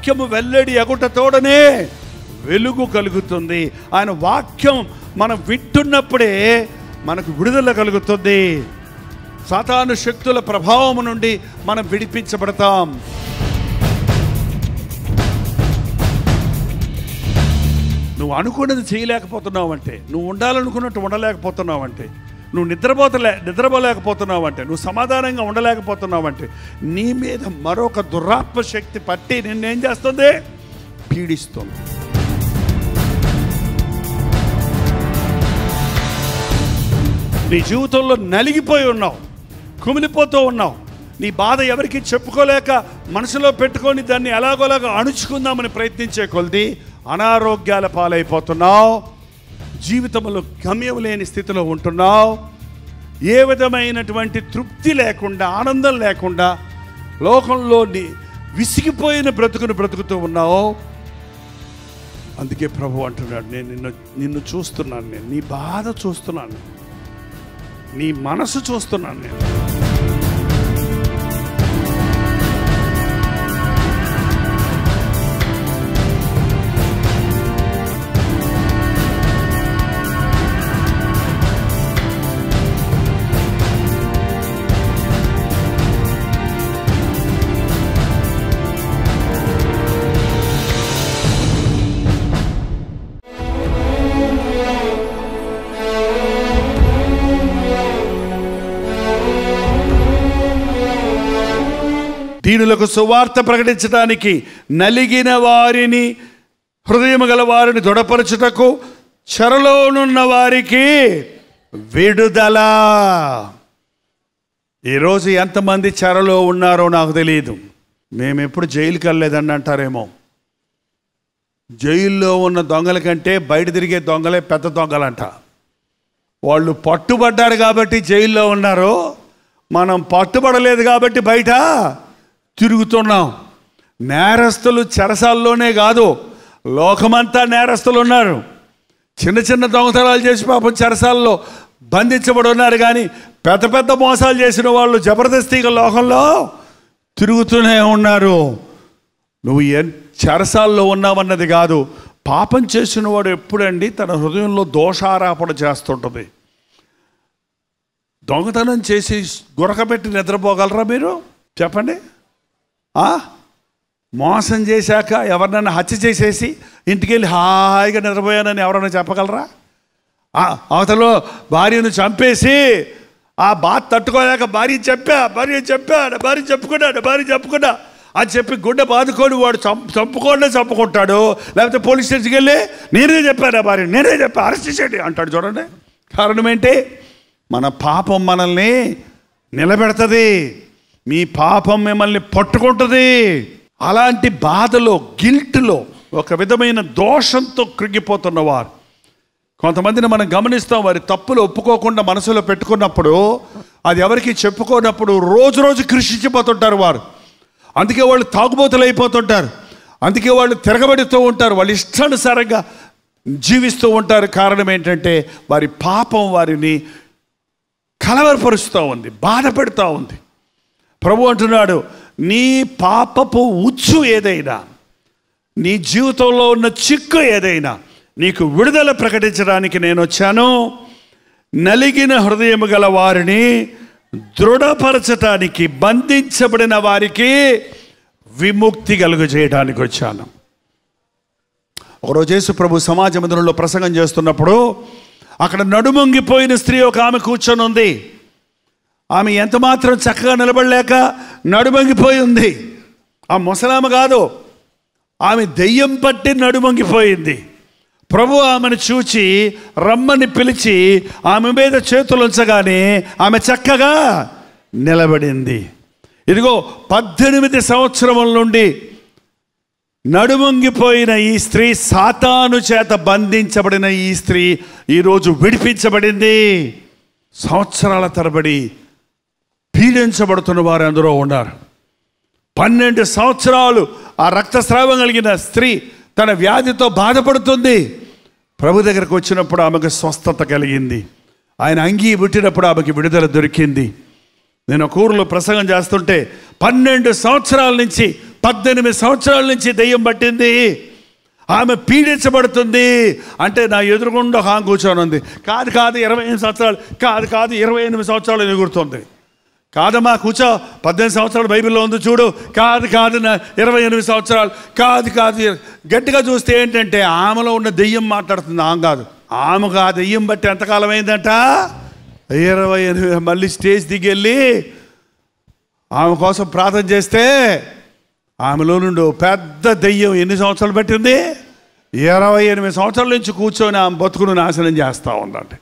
వాక్యము వెల్లడి ఎగుట తోడనే వెలుగు కలుగుతుంది ఆయన వాక్యం మనం వింటున్నప్పుడే మనకు విడుదల కలుగుతుంది సాతాను శక్తుల ప్రభావం నుండి మనం విడిపించబడతాం నువ్వు అనుకున్నది చేయలేకపోతున్నావు అంటే నువ్వు ఉండాలనుకున్నట్టు ఉండలేకపోతున్నావు అంటే నువ్వు నిద్రపోతలే నిద్రపోలేకపోతున్నావు అంటే నువ్వు సమాధానంగా ఉండలేకపోతున్నావు అంటే నీ మీద మరొక దురాత్మ శక్తి పట్టి నిన్నేం చేస్తుంది పీడిస్తుంది నీ జీవితంలో నలిగిపోయి ఉన్నావు కుమిలిపోతూ ఉన్నావు నీ బాధ ఎవరికి చెప్పుకోలేక మనసులో పెట్టుకొని దాన్ని ఎలాగోలాగా అణుచుకుందామని ప్రయత్నించే కొలిది అనారోగ్యాల పాలైపోతున్నావు జీవితంలో గమ్యం లేని స్థితిలో ఉంటున్నావు ఏ విధమైనటువంటి తృప్తి లేకుండా ఆనందం లేకుండా లోకంలోని విసిగిపోయిన బ్రతుకును బ్రతుకుతూ ఉన్నావు అందుకే ప్రభు అంటున్నాడు నేను నిన్ను నిన్ను చూస్తున్నాను నేను నీ బాధ చూస్తున్నాను నీ మనసు చూస్తున్నాను నేను దీనులకు సువార్త ప్రకటించడానికి నలిగిన వారిని హృదయం గల వారిని దృఢపరచుటకు చెరలోనున్న వారికి విడుదల ఈరోజు ఎంతమంది చెరలో ఉన్నారో నాకు తెలియదు మేము ఎప్పుడు జైలుకి వెళ్ళలేదని అంటారేమో జైల్లో ఉన్న దొంగల కంటే బయట తిరిగే దొంగలే పెద్ద దొంగలంట వాళ్ళు పట్టుబడ్డారు కాబట్టి జైల్లో ఉన్నారు మనం పట్టుబడలేదు కాబట్టి బయట తిరుగుతున్నాం నేరస్తులు చెరసాల్లోనే కాదు లోకమంతా నేరస్తులు ఉన్నారు చిన్న చిన్న దొంగతనాలు చేసి పాపం చెరసాల్లో బంధించబడి ఉన్నారు కానీ పెద్ద పెద్ద మోసాలు చేసిన వాళ్ళు జబర్దస్తిగా లోకంలో తిరుగుతూనే ఉన్నారు నువ్వు ఏ చెరసాల్లో ఉన్నావన్నది కాదు పాపం చేసిన వాడు ఎప్పుడండి తన హృదయంలో దోషారాపణ చేస్తుంటుంది దొంగతనం చేసి గురకబెట్టి నిద్రపోగలరా మీరు చెప్పండి మోసం చేశాక ఎవరినైనా హత్య చేసేసి ఇంటికి వెళ్ళి హాయిగా నిద్రపోయానని ఎవరైనా చెప్పగలరా అవతల భార్యను చంపేసి ఆ బాధ తట్టుకోలేక భార్య చెప్పా భార్య చెప్పా భార్య చెప్పుకున్నా భార్య చెప్పుకున్నా అని చెప్పి గుడ్డ బాదుకొని వాడు చంపుకోండి చంపుకుంటాడు లేకపోతే పోలీస్ స్టేషన్కి వెళ్ళి నేనే చెప్పాను భార్య నేనే చెప్పా అరెస్ట్ చేయండి అంటాడు చూడండి కారణం ఏంటి మన పాపం మనల్ని నిలబెడుతుంది మీ పాపం మిమ్మల్ని పట్టుకుంటుంది అలాంటి బాధలో గిల్ట్లో ఒక విధమైన దోషంతో కృంగిపోతున్నవారు కొంతమందిని మనం గమనిస్తాం వారి తప్పులు ఒప్పుకోకుండా మనసులో పెట్టుకున్నప్పుడు అది ఎవరికి చెప్పుకోనప్పుడు రోజు రోజు కృషించిపోతుంటారు వారు అందుకే వాళ్ళు తాగుబోతులు అయిపోతుంటారు అందుకే వాళ్ళు తిరగబడుతూ ఉంటారు వాళ్ళు ఇష్టానుసారంగా జీవిస్తూ ఉంటారు కారణం ఏంటంటే వారి పాపం వారిని కలవరపరుస్తూ ఉంది బాధపెడుతూ ఉంది ప్రభు అంటున్నాడు నీ పాపపు ఉచ్చు ఏదైనా నీ జీవితంలో ఉన్న చిక్కు ఏదైనా నీకు విడుదల ప్రకటించడానికి నేను వచ్చాను నలిగిన హృదయం గల వారిని దృఢపరచటానికి బంధించబడిన వారికి విముక్తి కలుగు చేయడానికి వచ్చాను ఒకరోజు యేసు ప్రభు సమాజ మందిరంలో ప్రసంగం చేస్తున్నప్పుడు అక్కడ నడుమొంగిపోయిన స్త్రీ ఒక ఆమె కూర్చొని ఉంది ఆమె ఎంత మాత్రం చక్కగా నిలబడలేక నడుమంగిపోయి ఉంది ఆ ముసలామ కాదు ఆమె దెయ్యం పట్టి నడుమంగిపోయింది ప్రభు ఆమెను చూచి రమ్మని పిలిచి ఆమె మీద చేతులు ఉంచగానే ఆమె చక్కగా నిలబడింది ఇదిగో పద్దెనిమిది సంవత్సరముల నుండి నడుమొంగిపోయిన ఈ స్త్రీ సాతాను చేత బంధించబడిన ఈ స్త్రీ ఈరోజు విడిపించబడింది సంవత్సరాల తరబడి పీడించబడుతున్న వారు ఎందరో ఉన్నారు పన్నెండు సంవత్సరాలు ఆ రక్తస్రావం కలిగిన స్త్రీ తన వ్యాధితో బాధపడుతుంది ప్రభు దగ్గరకు వచ్చినప్పుడు ఆమెకు స్వస్థత కలిగింది ఆయన అంగీ పుట్టినప్పుడు ఆమెకి విడుదల దొరికింది నేను కూరలో ప్రసంగం చేస్తుంటే పన్నెండు సంవత్సరాల నుంచి పద్దెనిమిది సంవత్సరాల నుంచి దెయ్యం పట్టింది ఆమె పీడించబడుతుంది అంటే నా ఎదురుగుండ హాంగ్ కూర్చొని ఉంది కాదు కాదు ఇరవై ఎనిమిది సంవత్సరాలు కాదు కాదు ఇరవై ఎనిమిది సంవత్సరాలు ఎగురుతుంది కాదమ్మా కూర్చో పద్దెనిమిది సంవత్సరాలు బైబిల్లో ఉంది చూడు కాదు కాదు ఇరవై ఎనిమిది సంవత్సరాలు కాదు కాదు గట్టిగా చూస్తే ఏంటంటే ఆమెలో ఉన్న దెయ్యం మాట్లాడుతుంది ఆమె కాదు ఆమెకు ఆ దెయ్యం బట్టి ఎంతకాలం అయిందంట ఇరవై ఎనిమిది మళ్ళీ స్టేజ్ దిగి వెళ్ళి ఆమె కోసం ప్రార్థన చేస్తే ఆమెలో నుండి పెద్ద దెయ్యం ఎన్ని సంవత్సరాలు పట్టింది ఇరవై ఎనిమిది సంవత్సరాల నుంచి కూర్చొని ఆమె బతుకును నాశనం చేస్తూ ఉందంటే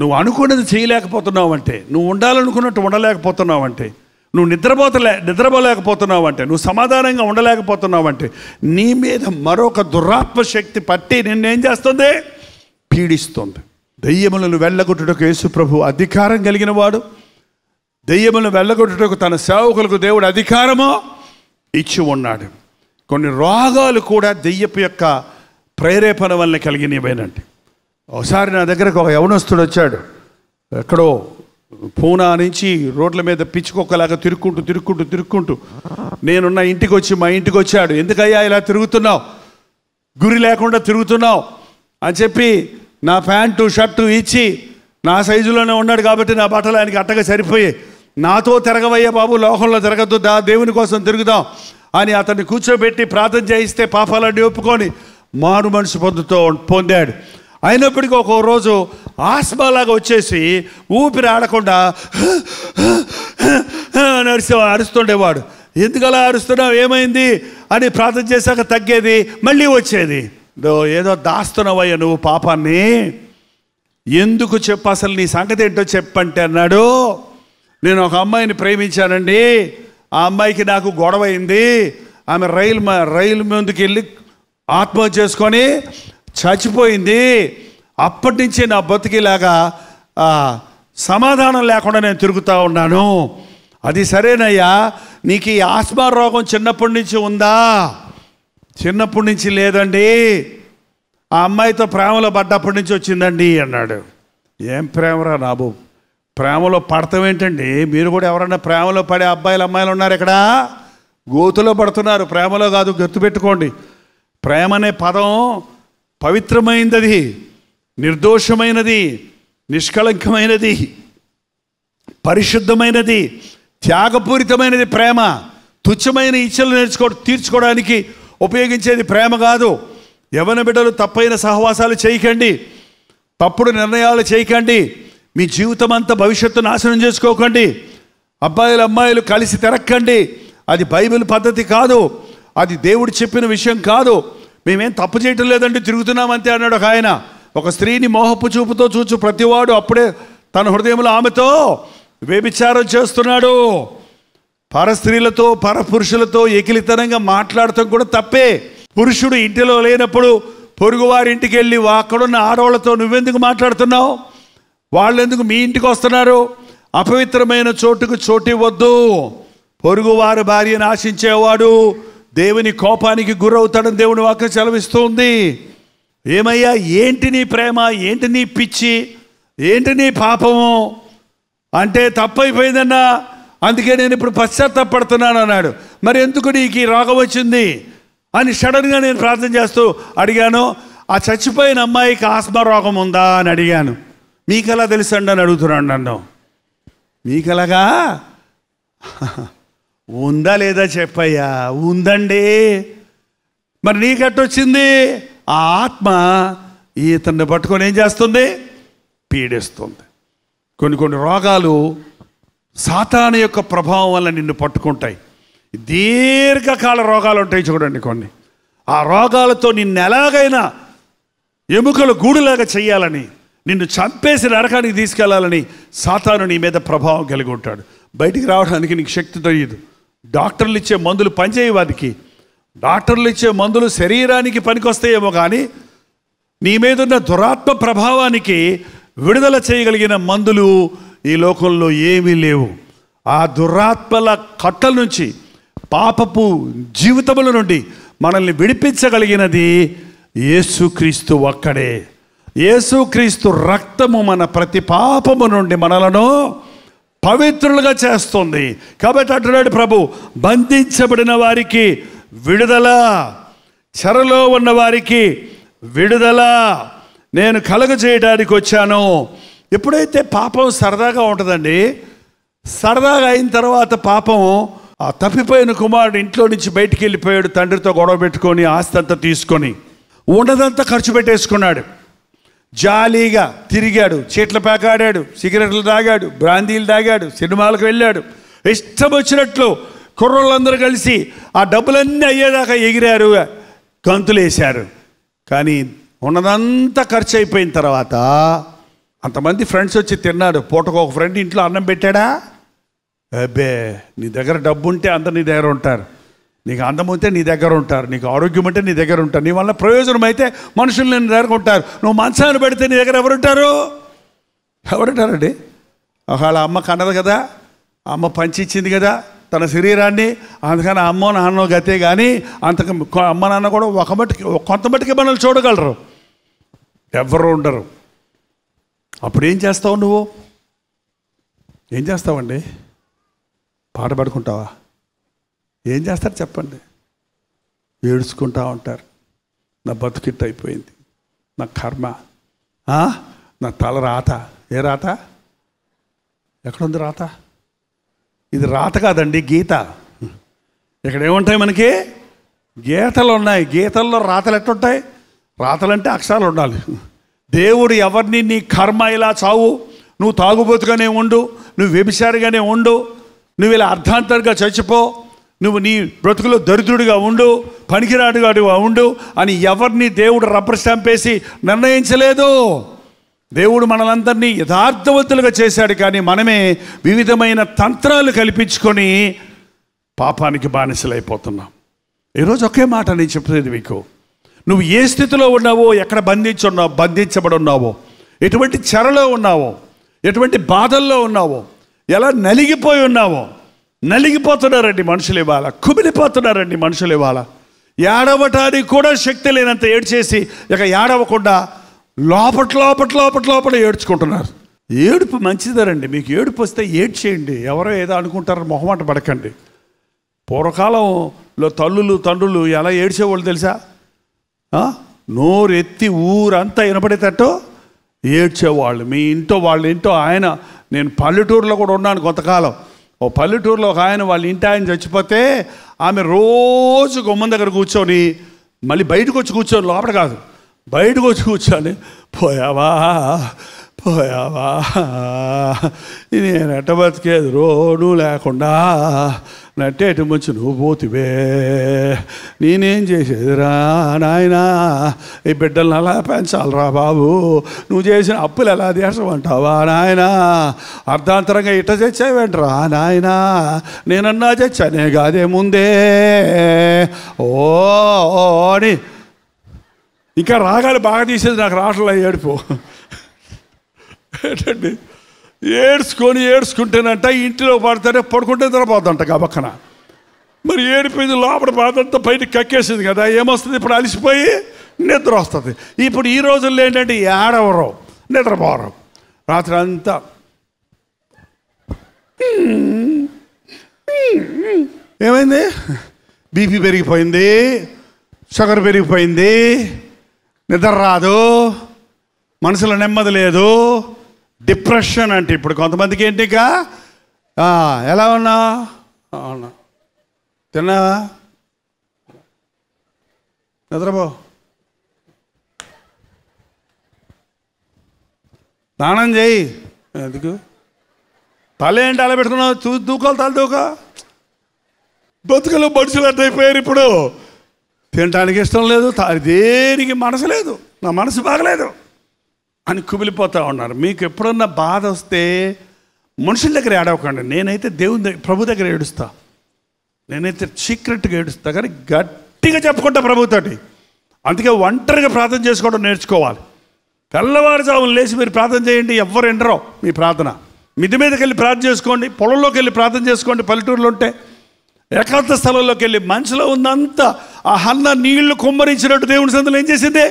నువ్వు అనుకున్నది చేయలేకపోతున్నావు అంటే నువ్వు ఉండాలనుకున్నట్టు ఉండలేకపోతున్నావు అంటే నువ్వు నిద్రపోతలే నిద్రపోలేకపోతున్నావు అంటే నువ్వు సమాధానంగా ఉండలేకపోతున్నావు అంటే నీ మీద మరొక దురాత్మ శక్తి పట్టి నిన్నేం చేస్తుంది పీడిస్తుంది దయ్యములను వెళ్ళగొట్టుటకు ప్రభు అధికారం కలిగిన వాడు దయ్యములను వెళ్ళగొట్టుటకు తన సేవకులకు దేవుడు అధికారము ఇచ్చి ఉన్నాడు కొన్ని రోగాలు కూడా దెయ్యపు యొక్క ప్రేరేపణ వల్ల కలిగినవేనండి ఒకసారి నా దగ్గరకు ఒక యవనస్తుడు వచ్చాడు ఎక్కడో పూనా నుంచి రోడ్ల మీద పిచ్చుకొక్కలాగా తిరుక్కుంటూ తిరుక్కుంటూ తిరుక్కుంటూ నేనున్న ఇంటికి వచ్చి మా ఇంటికి వచ్చాడు ఎందుకయ్యా ఇలా తిరుగుతున్నావు గురి లేకుండా తిరుగుతున్నావు అని చెప్పి నా ప్యాంటు షర్టు ఇచ్చి నా సైజులోనే ఉన్నాడు కాబట్టి నా బట్టలు ఆయనకి అట్టగా సరిపోయి నాతో తిరగవయ్యా బాబు లోకంలో తిరగద్దు దా దేవుని కోసం తిరుగుదాం అని అతన్ని కూర్చోబెట్టి ప్రార్థన చేయిస్తే పాపాలన్నీ ఒప్పుకొని మారు మనసు పొందుతూ పొందాడు అయినప్పటికీ ఒక్కో రోజు ఆస్మాలాగా వచ్చేసి ఊపిరి ఆడకుండా అని అరిసే అరుస్తుండేవాడు ఎందుకలా అరుస్తున్నావు ఏమైంది అని ప్రార్థన చేశాక తగ్గేది మళ్ళీ వచ్చేది ఏదో దాస్తున్నావయ్యా నువ్వు పాపాన్ని ఎందుకు చెప్ప అసలు నీ సంగతి ఏంటో చెప్పంటే అన్నాడు నేను ఒక అమ్మాయిని ప్రేమించానండి ఆ అమ్మాయికి నాకు గొడవ అయింది ఆమె రైలు రైలు ముందుకు వెళ్ళి ఆత్మహత్య చేసుకొని చచ్చిపోయింది అప్పటి నుంచి నా బతికిలాగా సమాధానం లేకుండా నేను తిరుగుతూ ఉన్నాను అది సరేనయ్యా నీకు ఈ ఆస్మా రోగం చిన్నప్పటి నుంచి ఉందా చిన్నప్పటి నుంచి లేదండి ఆ అమ్మాయితో ప్రేమలో పడ్డప్పటి నుంచి వచ్చిందండి అన్నాడు ఏం ప్రేమరా నాబు ప్రేమలో పడతాం ఏంటండి మీరు కూడా ఎవరన్నా ప్రేమలో పడే అబ్బాయిలు అమ్మాయిలు ఉన్నారు ఇక్కడ గోతులో పడుతున్నారు ప్రేమలో కాదు గుర్తుపెట్టుకోండి ప్రేమ అనే పదం పవిత్రమైనది నిర్దోషమైనది నిష్కళంకమైనది పరిశుద్ధమైనది త్యాగపూరితమైనది ప్రేమ తుచ్చమైన ఇచ్చలు నేర్చుకో తీర్చుకోవడానికి ఉపయోగించేది ప్రేమ కాదు యవన బిడ్డలు తప్పైన సహవాసాలు చేయకండి తప్పుడు నిర్ణయాలు చేయకండి మీ జీవితం అంతా భవిష్యత్తు నాశనం చేసుకోకండి అబ్బాయిలు అమ్మాయిలు కలిసి తిరక్కండి అది బైబిల్ పద్ధతి కాదు అది దేవుడు చెప్పిన విషయం కాదు మేమేం తప్పు చేయటం లేదంటే తిరుగుతున్నామంతే అన్నాడు ఒక ఆయన ఒక స్త్రీని మోహపు చూపుతో చూచు ప్రతివాడు అప్పుడే తన హృదయంలో ఆమెతో వ్యభిచారం చేస్తున్నాడు పరస్త్రీలతో పరపురుషులతో ఎకిలితనంగా మాట్లాడటం కూడా తప్పే పురుషుడు ఇంటిలో లేనప్పుడు పొరుగువారి ఇంటికి వెళ్ళి అక్కడున్న ఆడవాళ్ళతో నువ్వెందుకు మాట్లాడుతున్నావు వాళ్ళెందుకు మీ ఇంటికి వస్తున్నారు అపవిత్రమైన చోటుకు చోటు పొరుగు పొరుగువారి భార్యను ఆశించేవాడు దేవుని కోపానికి గురవుతాడని దేవుని వాక్య ఉంది ఏమయ్యా ఏంటి నీ ప్రేమ ఏంటి నీ పిచ్చి ఏంటి నీ పాపము అంటే తప్పైపోయిందన్నా అందుకే నేను ఇప్పుడు పశ్చాత్తాపడుతున్నాను అన్నాడు మరి ఎందుకు నీకు ఈ రోగం వచ్చింది అని సడన్గా నేను ప్రార్థన చేస్తూ అడిగాను ఆ చచ్చిపోయిన అమ్మాయికి ఆస్మా రోగం ఉందా అని అడిగాను మీకు ఎలా తెలుసండి అని అడుగుతున్నాను నన్ను మీకెలాగా ఉందా లేదా చెప్పయ్యా ఉందండి మరి నీకెట్టొచ్చింది ఆ ఆత్మ ఈతన్ని పట్టుకొని ఏం చేస్తుంది పీడిస్తుంది కొన్ని కొన్ని రోగాలు సాతాను యొక్క ప్రభావం వల్ల నిన్ను పట్టుకుంటాయి దీర్ఘకాల రోగాలు ఉంటాయి చూడండి కొన్ని ఆ రోగాలతో నిన్ను ఎలాగైనా ఎముకలు గూడులాగా చేయాలని నిన్ను చంపేసి నరకానికి తీసుకెళ్లాలని సాతాను నీ మీద ప్రభావం కలిగి ఉంటాడు బయటికి రావడానికి నీకు శక్తి తెలియదు డాక్టర్లు ఇచ్చే మందులు పనిచేయి వానికి డాక్టర్లు ఇచ్చే మందులు శరీరానికి పనికొస్తాయేమో కానీ నీ మీదున్న దురాత్మ ప్రభావానికి విడుదల చేయగలిగిన మందులు ఈ లోకంలో ఏమీ లేవు ఆ దురాత్మల కట్టల నుంచి పాపపు జీవితముల నుండి మనల్ని విడిపించగలిగినది యేసుక్రీస్తు ఒక్కడే యేసుక్రీస్తు రక్తము మన ప్రతి పాపము నుండి మనలను పవిత్రులుగా చేస్తుంది కాబట్టి అంటున్నాడు ప్రభు బంధించబడిన వారికి విడుదల చెరలో ఉన్న వారికి విడుదల నేను కలగ చేయడానికి వచ్చాను ఎప్పుడైతే పాపం సరదాగా ఉంటుందండి సరదాగా అయిన తర్వాత పాపం ఆ తప్పిపోయిన కుమారుడు ఇంట్లో నుంచి బయటికి వెళ్ళిపోయాడు తండ్రితో గొడవ పెట్టుకొని ఆస్తి అంతా తీసుకొని ఉండదంతా ఖర్చు పెట్టేసుకున్నాడు జాలీగా తిరిగాడు చీట్ల పేకాడాడు సిగరెట్లు తాగాడు బ్రాందీలు తాగాడు సినిమాలకు వెళ్ళాడు ఇష్టం వచ్చినట్లు కుర్రోళ్ళందరూ కలిసి ఆ డబ్బులన్నీ అయ్యేదాకా ఎగిరారు గంతులు వేశారు కానీ ఉన్నదంతా ఖర్చు అయిపోయిన తర్వాత అంతమంది ఫ్రెండ్స్ వచ్చి తిన్నాడు పూటకు ఒక ఫ్రెండ్ ఇంట్లో అన్నం పెట్టాడా అబ్బే నీ దగ్గర డబ్బు ఉంటే అందరు నీ దగ్గర ఉంటారు నీకు అందం ఉంటే నీ దగ్గర ఉంటారు నీకు ఆరోగ్యం అంటే నీ దగ్గర ఉంటారు నీ వల్ల ప్రయోజనం అయితే మనుషులు నేను దగ్గర ఉంటారు నువ్వు మంచాన్ని పెడితే నీ దగ్గర ఎవరుంటారు ఎవరుంటారండి ఒకవేళ అమ్మ కన్నది కదా అమ్మ పంచిచ్చింది కదా తన శరీరాన్ని అందుకని అమ్మ నాన్న గతే కానీ అంత అమ్మ నాన్న కూడా ఒక మట్టికి కొంత మట్టుకి మనల్ని చూడగలరు ఎవరు ఉండరు అప్పుడు ఏం చేస్తావు నువ్వు ఏం చేస్తావండి పాట పడుకుంటావా ఏం చేస్తారు చెప్పండి ఏడుచుకుంటా ఉంటారు నా బతుకిట్ అయిపోయింది నా కర్మ నా తల రాత ఏ రాత ఎక్కడుంది రాత ఇది రాత కాదండి గీత ఇక్కడ ఏముంటాయి మనకి గీతలు ఉన్నాయి గీతల్లో రాతలు రాతలు రాతలంటే అక్షరాలు ఉండాలి దేవుడు ఎవరిని నీ కర్మ ఇలా చావు నువ్వు తాగుబోతుగానే ఉండు నువ్వు వ్యభిచారిగానే ఉండు నువ్వు ఇలా అర్ధాంతరంగా చచ్చిపో నువ్వు నీ బ్రతుకులో దరిద్రుడిగా ఉండు పనికిరాడుగా ఉండు అని ఎవరిని దేవుడు రబ్బర్ స్టాంపేసి నిర్ణయించలేదు దేవుడు మనలందరినీ యథార్థవంతులుగా చేశాడు కానీ మనమే వివిధమైన తంత్రాలు కల్పించుకొని పాపానికి బానిసలైపోతున్నాం ఈరోజు ఒకే మాట నేను చెప్తుంది మీకు నువ్వు ఏ స్థితిలో ఉన్నావో ఎక్కడ బంధించున్నావు బంధించబడి ఉన్నావో ఎటువంటి చెరలో ఉన్నావో ఎటువంటి బాధల్లో ఉన్నావో ఎలా నలిగిపోయి ఉన్నావో నలిగిపోతున్నారండి మనుషులు ఇవాళ కుమిలిపోతున్నారండి మనుషులు ఇవాళ ఏడవటానికి కూడా శక్తి లేనంత ఏడ్చేసి ఇక ఏడవకుండా లోపట్ లోపట్ లోపట్ లోపల ఏడ్చుకుంటున్నారు ఏడుపు మంచిదరండి మీకు ఏడుపు వస్తే ఏడ్చేయండి ఎవరో ఏదో అనుకుంటారని మొహమాట పడకండి పూర్వకాలంలో తల్లులు తండ్రులు ఎలా ఏడ్చేవాళ్ళు తెలుసా నోరెత్తి ఊరంతా వినపడేటట్టు ఏడ్చేవాళ్ళు మీ ఇంటో వాళ్ళ ఇంటో ఆయన నేను పల్లెటూరులో కూడా ఉన్నాను కొంతకాలం ఓ పల్లెటూరులో ఒక ఆయన వాళ్ళ ఇంటి ఆయన చచ్చిపోతే ఆమె రోజు గుమ్మం దగ్గర కూర్చొని మళ్ళీ బయటకు వచ్చి కూర్చొని లోపల కాదు బయటకు వచ్చి కూర్చొని పోయావా పోయావా నేను ఎట్ట బతికేది రోడ్డు లేకుండా నట్టేటి ముంచి నువ్వు పోతివే నేనేం చేసేదిరా నాయన ఈ బిడ్డలను అలా పెంచాలరా బాబు నువ్వు చేసిన అప్పులు ఎలా తీసమంటావా నాయన అర్ధాంతరంగా ఇట్ట చచ్చావేంట్రా నాయన నేనన్నా చచ్చానే కాదే ముందే ఓ అని ఇంకా రాగాలు బాగా తీసేది నాకు రావట్లే ఏడిపో ఏంటండి ఏడ్చుకొని ఏడ్చుకుంటేనంట ఇంటిలో పడతానే పడుకుంటే నిద్రపోద్దంట పక్కన మరి ఏడిపోయింది లోపల బాధంతా పైన కక్కేసింది కదా ఏమొస్తుంది ఇప్పుడు అలసిపోయి నిద్ర వస్తుంది ఇప్పుడు ఈ రోజుల్లో ఏంటంటే ఏడవరు నిద్రపోవరు రాత్రి అంతా ఏమైంది బీపీ పెరిగిపోయింది షుగర్ పెరిగిపోయింది నిద్ర రాదు మనసులో నెమ్మది లేదు డిప్రెషన్ అంటే ఇప్పుడు కొంతమందికి ఏంటి ఎలా ఉన్నా అవునా తిన్నావా నిద్రపో స్నానం చేయి ఎందుకు తల ఏంటి అలా పెడుతున్నావు చూ దూకాలి తల దూక బతుకలు మనుషులు అర్థమైపోయారు ఇప్పుడు తినడానికి ఇష్టం లేదు దేనికి మనసు లేదు నా మనసు బాగలేదు అని కుమిలిపోతూ ఉన్నారు మీకు ఎప్పుడన్నా బాధ వస్తే మనుషుల దగ్గర ఏడవకండి నేనైతే దేవుని దగ్గర ప్రభు దగ్గర ఏడుస్తా నేనైతే సీక్రెట్గా ఏడుస్తా కానీ గట్టిగా చెప్పుకుంటా ప్రభుతోటి అందుకే ఒంటరిగా ప్రార్థన చేసుకోవడం నేర్చుకోవాలి తెల్లవారుజామున లేచి మీరు ప్రార్థన చేయండి ఎవ్వరు ఎండరో మీ ప్రార్థన మిది మీదకి వెళ్ళి ప్రార్థన చేసుకోండి పొలంలోకి వెళ్ళి ప్రార్థన చేసుకోండి పల్లెటూరులో ఉంటే ఏకాంత స్థలంలోకి వెళ్ళి మనిషిలో ఉన్నంత ఆ హన్న నీళ్లు కుమ్మరించినట్టు దేవుని సందులో ఏం చేసిందే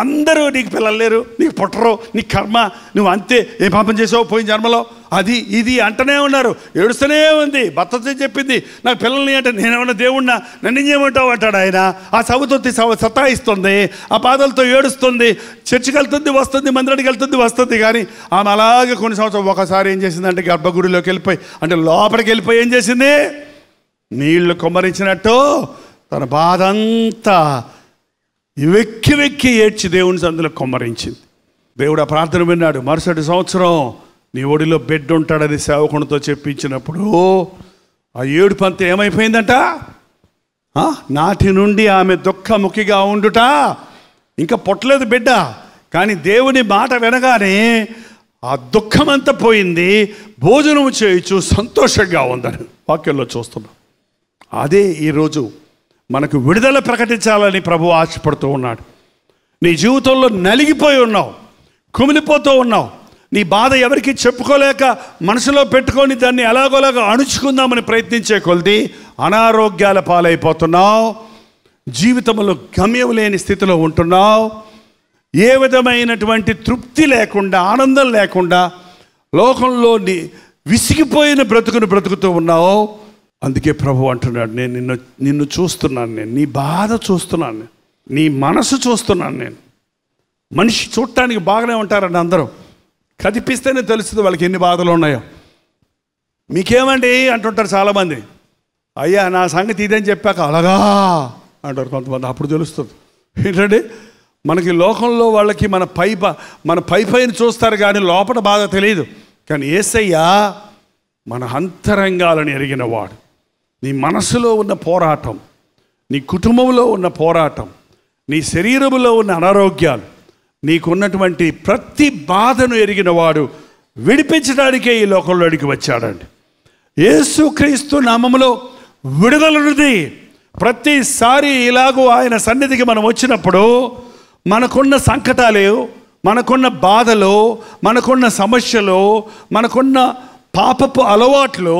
అందరూ నీకు పిల్లలు లేరు నీకు పుట్టరు నీ కర్మ నువ్వు అంతే ఏ పాపం చేసావు పోయిన జన్మలో అది ఇది అంటనే ఉన్నారు ఏడుస్తూనే ఉంది భర్తతో చెప్పింది నాకు పిల్లల్ని అంటే నేనేమన్నా దేవుణ్ణా నన్ను ఏమంటావు అంటాడు ఆయన ఆ సవతొత్తి సవ సతాయిస్తుంది ఆ పాదలతో ఏడుస్తుంది చర్చికి వెళ్తుంది వస్తుంది మందిరానికి వెళ్తుంది వస్తుంది కానీ ఆమె అలాగే కొన్ని సంవత్సరం ఒకసారి ఏం చేసిందంటే గర్భగుడిలోకి వెళ్ళిపోయి అంటే లోపలికి వెళ్ళిపోయి ఏం చేసింది నీళ్లు కుమ్మరించినట్టు తన బాధ అంతా వెక్కి వెక్కి ఏడ్చి దేవుని సందులో కొమ్మరించింది దేవుడు ఆ ప్రార్థన విన్నాడు మరుసటి సంవత్సరం నీ ఒడిలో బిడ్డ ఉంటాడని సేవకునితో చెప్పించినప్పుడు ఆ ఏడు పంత ఏమైపోయిందంట నాటి నుండి ఆమె దుఃఖముఖిగా ఉండుట ఇంకా పొట్టలేదు బిడ్డ కానీ దేవుని మాట వినగానే ఆ దుఃఖమంతా పోయింది భోజనం చేయొచ్చు సంతోషంగా ఉందని వాక్యంలో చూస్తున్నాం అదే ఈరోజు మనకు విడుదల ప్రకటించాలని ప్రభు ఆశపడుతూ ఉన్నాడు నీ జీవితంలో నలిగిపోయి ఉన్నావు కుమిలిపోతూ ఉన్నావు నీ బాధ ఎవరికి చెప్పుకోలేక మనసులో పెట్టుకొని దాన్ని ఎలాగోలాగా అణుచుకుందామని ప్రయత్నించే కొలిది అనారోగ్యాల పాలైపోతున్నావు జీవితంలో గమ్యం లేని స్థితిలో ఉంటున్నావు ఏ విధమైనటువంటి తృప్తి లేకుండా ఆనందం లేకుండా లోకంలో విసిగిపోయిన బ్రతుకును బ్రతుకుతూ ఉన్నావు అందుకే ప్రభు అంటున్నాడు నేను నిన్ను నిన్ను చూస్తున్నాను నేను నీ బాధ చూస్తున్నాను నేను నీ మనసు చూస్తున్నాను నేను మనిషి చూడటానికి బాగానే ఉంటారండి అందరూ కదిపిస్తేనే తెలుస్తుంది వాళ్ళకి ఎన్ని బాధలు ఉన్నాయో మీకేమండి అంటుంటారు చాలామంది అయ్యా నా సంగతి ఇదేం చెప్పాక అలాగా అంటారు కొంతమంది అప్పుడు తెలుస్తుంది ఏంటంటే మనకి లోకంలో వాళ్ళకి మన పై మన పై పైన చూస్తారు కానీ లోపల బాధ తెలియదు కానీ ఏసయ్యా మన అంతరంగాలను వాడు నీ మనసులో ఉన్న పోరాటం నీ కుటుంబంలో ఉన్న పోరాటం నీ శరీరంలో ఉన్న అనారోగ్యాలు నీకున్నటువంటి ప్రతి బాధను ఎరిగిన వాడు విడిపించడానికే ఈ లోకంలోనికి వచ్చాడండి క్రీస్తు నామంలో విడుదలనుది ప్రతిసారి ఇలాగూ ఆయన సన్నిధికి మనం వచ్చినప్పుడు మనకున్న సంకటాలు మనకున్న బాధలో మనకున్న సమస్యలో మనకున్న పాపపు అలవాట్లు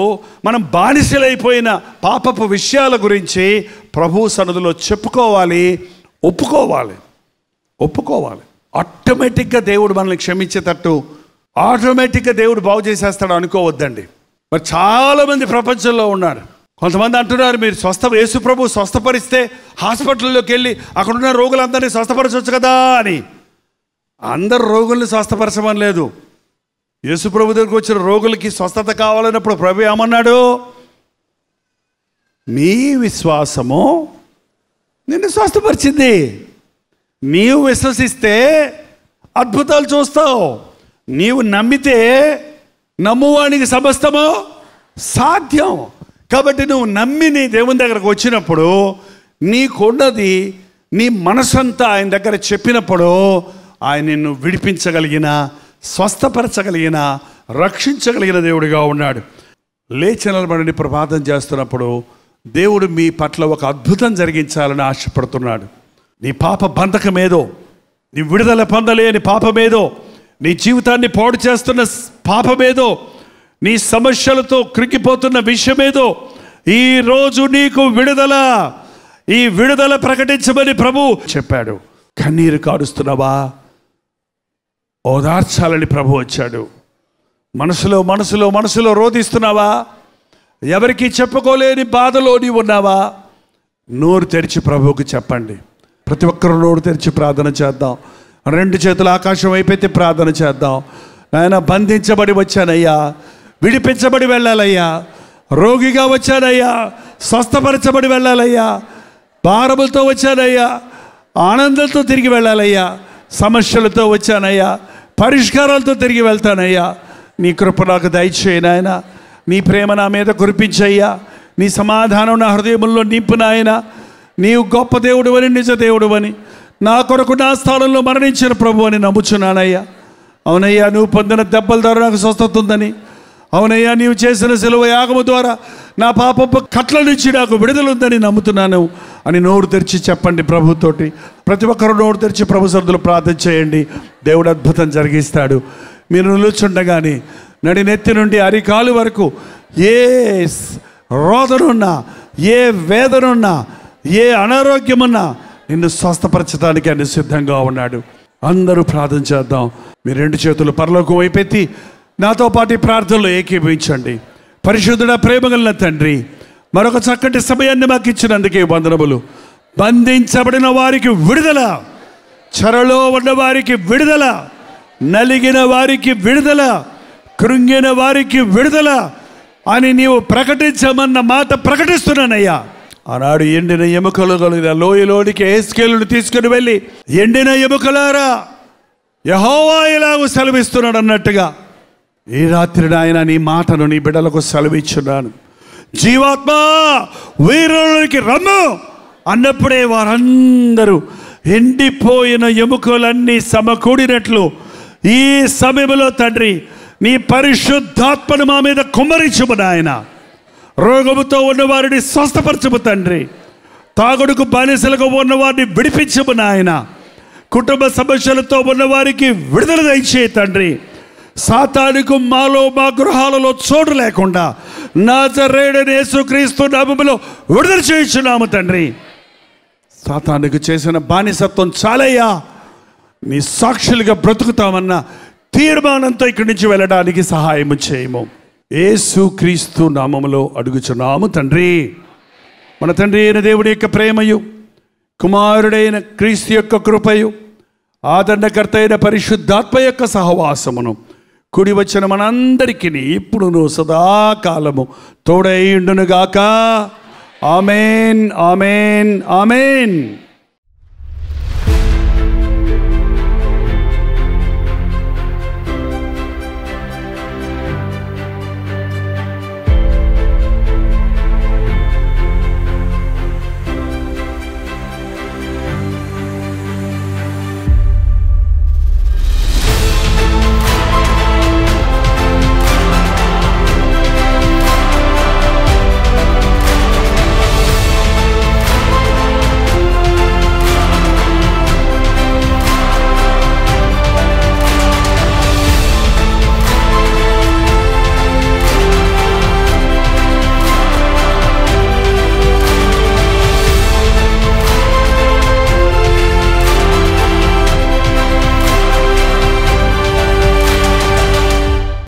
మనం బానిసలైపోయిన పాపపు విషయాల గురించి ప్రభు సన్నదిలో చెప్పుకోవాలి ఒప్పుకోవాలి ఒప్పుకోవాలి ఆటోమేటిక్గా దేవుడు మనల్ని క్షమించేటట్టు ఆటోమేటిక్గా దేవుడు బాగు చేసేస్తాడు అనుకోవద్దండి మరి చాలామంది ప్రపంచంలో ఉన్నారు కొంతమంది అంటున్నారు మీరు స్వస్థ యేసు ప్రభు స్వస్థపరిస్తే హాస్పిటల్లోకి వెళ్ళి అక్కడున్న రోగులందరినీ స్వస్థపరచవచ్చు కదా అని అందరు రోగుల్ని స్వస్థపరచమని లేదు యేసు ప్రభు దగ్గరకు వచ్చిన రోగులకి స్వస్థత కావాలన్నప్పుడు ప్రభు ఏమన్నాడు నీ విశ్వాసము నిన్ను స్వస్థపరిచింది నీవు విశ్వసిస్తే అద్భుతాలు చూస్తావు నీవు నమ్మితే నమ్మువానికి సమస్తము సాధ్యం కాబట్టి నువ్వు నమ్మి నీ దేవుని దగ్గరకు వచ్చినప్పుడు నీకున్నది నీ మనసంతా ఆయన దగ్గర చెప్పినప్పుడు ఆయన నిన్ను విడిపించగలిగిన స్వస్థపరచగలిగిన రక్షించగలిగిన దేవుడిగా ఉన్నాడు లేచి నిలబడిని ప్రమాదం చేస్తున్నప్పుడు దేవుడు మీ పట్ల ఒక అద్భుతం జరిగించాలని ఆశపడుతున్నాడు నీ పాప బంధకమేదో నీ విడుదల పొందలేని పాపమేదో నీ జీవితాన్ని పాడు చేస్తున్న పాపమేదో నీ సమస్యలతో క్రిక్కిపోతున్న విషయమేదో ఈరోజు నీకు విడుదల ఈ విడుదల ప్రకటించమని ప్రభు చెప్పాడు కన్నీరు కాడుస్తున్నావా ఓదార్చాలని ప్రభు వచ్చాడు మనసులో మనసులో మనసులో రోధిస్తున్నావా ఎవరికి చెప్పుకోలేని బాధలో ఉన్నావా నోరు తెరిచి ప్రభువుకి చెప్పండి ప్రతి ఒక్కరు నోరు తెరిచి ప్రార్థన చేద్దాం రెండు చేతులు ఆకాశం అయిపోతే ప్రార్థన చేద్దాం నాయన బంధించబడి వచ్చానయ్యా విడిపించబడి వెళ్ళాలయ్యా రోగిగా వచ్చానయ్యా స్వస్థపరచబడి వెళ్ళాలయ్యా భారములతో వచ్చానయ్యా ఆనందంతో తిరిగి వెళ్ళాలయ్యా సమస్యలతో వచ్చానయ్యా పరిష్కారాలతో తిరిగి వెళ్తానయ్యా నీ కృప నాకు దయచేయను ఆయన నీ ప్రేమ నా మీద కురిపించయ్యా నీ సమాధానం నా హృదయముల్లో నింపు నాయన నీవు గొప్ప దేవుడు అని నిజ దేవుడు అని నా కొరకు నా స్థానంలో మరణించిన ప్రభు అని నమ్ముచున్నానయ్యా అవునయ్యా నువ్వు పొందిన దెబ్బల ద్వారా నాకు స్వస్థత ఉందని అవునయ్యా నీవు చేసిన సెలవు యాగము ద్వారా నా పాపపు కట్ల నుంచి నాకు విడుదల ఉందని నమ్ముతున్నాను అని నోరు తెరిచి చెప్పండి ప్రభుతోటి ప్రతి ఒక్కరు నోరు తెరిచి ప్రభు సర్దులు ప్రార్థన చేయండి దేవుడు అద్భుతం జరిగిస్తాడు మీరు నిలుచుండగానే నడినెత్తి నుండి అరికాలు వరకు ఏ రోదనున్నా ఏ వేదనున్నా ఏ అనారోగ్యమున్నా నిన్ను స్వస్థపరచడానికి అని సిద్ధంగా ఉన్నాడు అందరూ ప్రార్థన చేద్దాం మీ రెండు చేతులు పరలోకం వైపెత్తి నాతో పాటు ప్రార్థనలు ఏకీభవించండి పరిశుద్ధుడ కలిగిన తండ్రి మరొక చక్కటి సమయాన్ని మాకు ఇచ్చినందుకే వందనములు బంధించబడిన వారికి విడుదల చెరలో ఉన్నవారికి విడుదల నలిగిన వారికి విడుదల కృంగిన వారికి విడుదల అని నీవు ప్రకటించమన్న మాట ప్రకటిస్తున్నానయ్యా ఆనాడు ఎండిన ఎముకలు కలిగిన లోయలోనికి ఏస్కేలును తీసుకుని వెళ్ళి ఎండిన ఎముకలారా యహోవా ఇలాగూ సెలవిస్తున్నాడు అన్నట్టుగా ఈ రాత్రి నాయన నీ మాటను నీ బిడ్డలకు సెలవిచ్చున్నాను జీవాత్మా వీరులకి రమ్ము అన్నప్పుడే వారందరూ ఎండిపోయిన ఎముకలన్నీ సమకూడినట్లు ఈ సమయంలో తండ్రి నీ పరిశుద్ధాత్మను మా మీద కుమ్మరించుము నాయన రోగముతో ఉన్నవారిని స్వస్థపరచుము తండ్రి తాగుడుకు బానిసలుగా ఉన్నవారిని విడిపించము నాయన కుటుంబ సమస్యలతో ఉన్నవారికి విడుదల దయచే తండ్రి సాతానికి మాలో మా గృహాలలో చోటు లేకుండా నేసు యేసుక్రీస్తు నామములో విడుదల చేయించున్నాము తండ్రి సాతానికి చేసిన బానిసత్వం చాలయ్యా నీ సాక్షులుగా బ్రతుకుతామన్న తీర్మానంతో ఇక్కడి నుంచి వెళ్ళడానికి సహాయం చేయము ఏసు క్రీస్తు నామములో అడుగుచున్నాము తండ్రి మన తండ్రి అయిన దేవుడి యొక్క ప్రేమయు కుమారుడైన క్రీస్తు యొక్క కృపయు ఆదరణకర్త అయిన పరిశుద్ధాత్మ యొక్క సహవాసమును కుడి వచ్చిన మనందరికీ ఇప్పుడును సదాకాలము తోడైండునుగాక Amen, Amen, Amen.